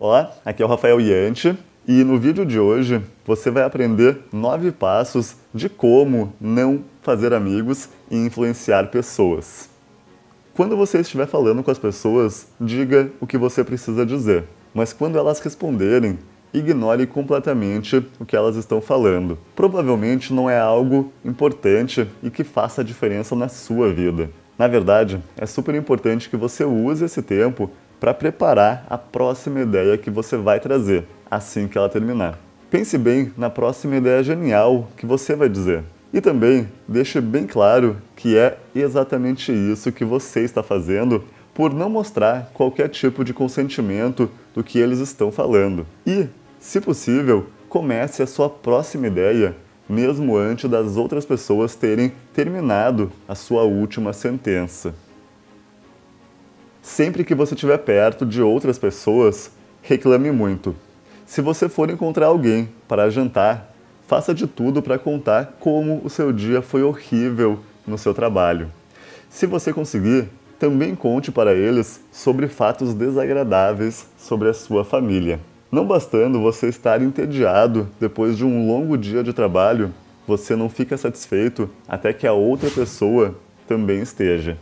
Olá, aqui é o Rafael Yanti e no vídeo de hoje você vai aprender nove passos de como não fazer amigos e influenciar pessoas. Quando você estiver falando com as pessoas, diga o que você precisa dizer, mas quando elas responderem, ignore completamente o que elas estão falando. Provavelmente não é algo importante e que faça diferença na sua vida. Na verdade, é super importante que você use esse tempo para preparar a próxima ideia que você vai trazer assim que ela terminar. Pense bem na próxima ideia genial que você vai dizer. E também deixe bem claro que é exatamente isso que você está fazendo por não mostrar qualquer tipo de consentimento do que eles estão falando. E, se possível, comece a sua próxima ideia mesmo antes das outras pessoas terem terminado a sua última sentença. Sempre que você estiver perto de outras pessoas, reclame muito. Se você for encontrar alguém para jantar, faça de tudo para contar como o seu dia foi horrível no seu trabalho. Se você conseguir, também conte para eles sobre fatos desagradáveis sobre a sua família. Não bastando você estar entediado depois de um longo dia de trabalho, você não fica satisfeito até que a outra pessoa também esteja.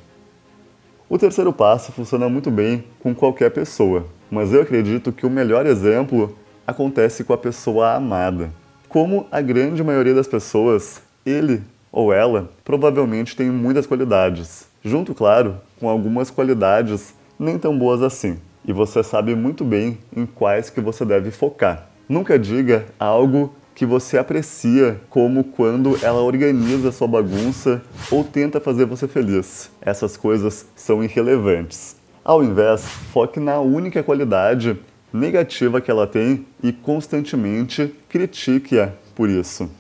O terceiro passo funciona muito bem com qualquer pessoa, mas eu acredito que o melhor exemplo acontece com a pessoa amada. Como a grande maioria das pessoas, ele ou ela provavelmente tem muitas qualidades, junto, claro, com algumas qualidades nem tão boas assim e você sabe muito bem em quais que você deve focar. Nunca diga algo que você aprecia, como quando ela organiza sua bagunça ou tenta fazer você feliz. Essas coisas são irrelevantes. Ao invés, foque na única qualidade negativa que ela tem e constantemente critique-a por isso.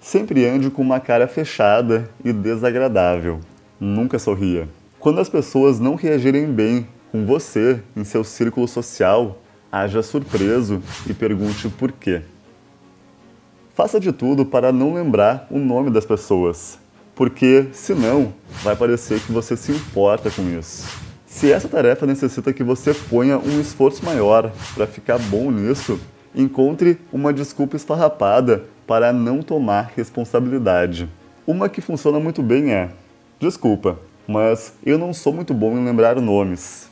Sempre ande com uma cara fechada e desagradável. Nunca sorria. Quando as pessoas não reagirem bem com você em seu círculo social, haja surpreso e pergunte por quê. Faça de tudo para não lembrar o nome das pessoas, porque senão vai parecer que você se importa com isso. Se essa tarefa necessita que você ponha um esforço maior para ficar bom nisso, encontre uma desculpa esfarrapada para não tomar responsabilidade. Uma que funciona muito bem é: desculpa, mas eu não sou muito bom em lembrar nomes.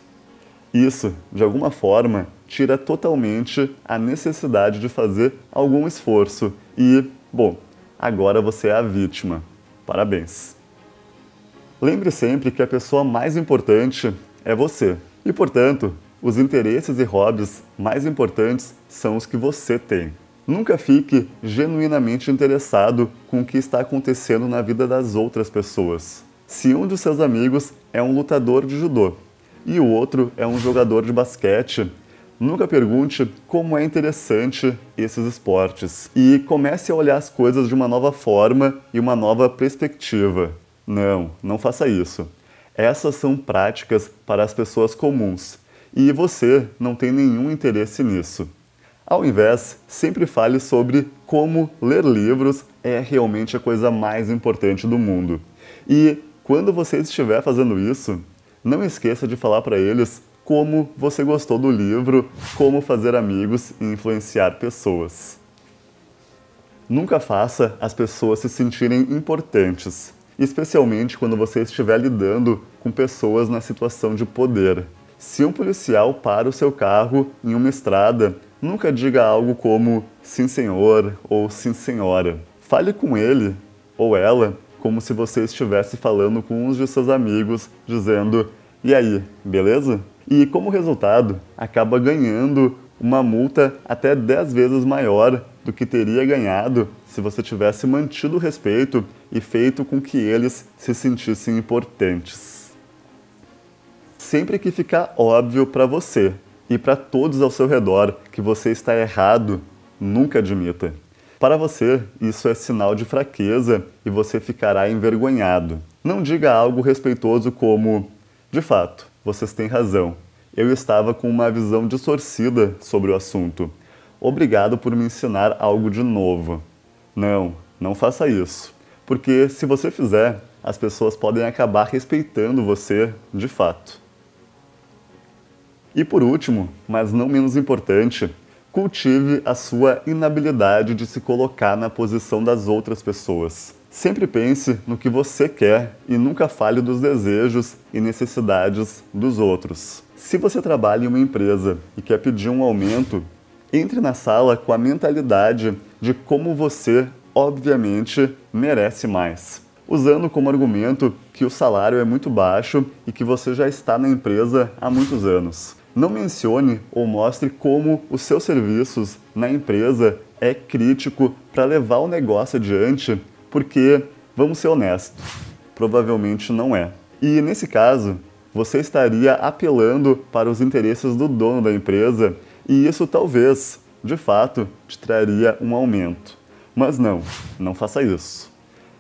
Isso, de alguma forma, tira totalmente a necessidade de fazer algum esforço e, bom, agora você é a vítima. Parabéns. Lembre sempre que a pessoa mais importante é você e, portanto, os interesses e hobbies mais importantes são os que você tem. Nunca fique genuinamente interessado com o que está acontecendo na vida das outras pessoas. Se um de seus amigos é um lutador de judô e o outro é um jogador de basquete. Nunca pergunte como é interessante esses esportes e comece a olhar as coisas de uma nova forma e uma nova perspectiva. Não, não faça isso. Essas são práticas para as pessoas comuns e você não tem nenhum interesse nisso. Ao invés, sempre fale sobre como ler livros é realmente a coisa mais importante do mundo. E quando você estiver fazendo isso, não esqueça de falar para eles como você gostou do livro, como fazer amigos e influenciar pessoas. Nunca faça as pessoas se sentirem importantes, especialmente quando você estiver lidando com pessoas na situação de poder. Se um policial para o seu carro em uma estrada, nunca diga algo como sim senhor ou sim senhora. Fale com ele ou ela como se você estivesse falando com uns de seus amigos, dizendo: "E aí, beleza?" E como resultado, acaba ganhando uma multa até 10 vezes maior do que teria ganhado se você tivesse mantido o respeito e feito com que eles se sentissem importantes. Sempre que ficar óbvio para você e para todos ao seu redor que você está errado, nunca admita. Para você, isso é sinal de fraqueza e você ficará envergonhado. Não diga algo respeitoso como: De fato, vocês têm razão. Eu estava com uma visão distorcida sobre o assunto. Obrigado por me ensinar algo de novo. Não, não faça isso. Porque se você fizer, as pessoas podem acabar respeitando você de fato. E por último, mas não menos importante, Cultive a sua inabilidade de se colocar na posição das outras pessoas. Sempre pense no que você quer e nunca fale dos desejos e necessidades dos outros. Se você trabalha em uma empresa e quer pedir um aumento, entre na sala com a mentalidade de como você, obviamente, merece mais. Usando como argumento que o salário é muito baixo e que você já está na empresa há muitos anos. Não mencione ou mostre como os seus serviços na empresa é crítico para levar o negócio adiante, porque, vamos ser honestos, provavelmente não é. E nesse caso, você estaria apelando para os interesses do dono da empresa e isso talvez, de fato, te traria um aumento. Mas não, não faça isso.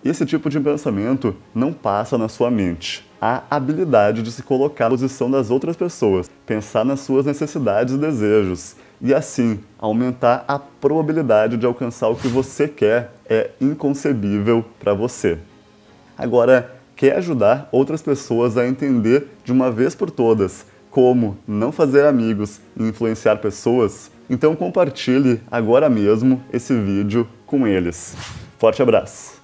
Esse tipo de pensamento não passa na sua mente. A habilidade de se colocar na posição das outras pessoas, pensar nas suas necessidades e desejos, e assim aumentar a probabilidade de alcançar o que você quer é inconcebível para você. Agora, quer ajudar outras pessoas a entender de uma vez por todas como não fazer amigos e influenciar pessoas? Então compartilhe agora mesmo esse vídeo com eles. Forte abraço!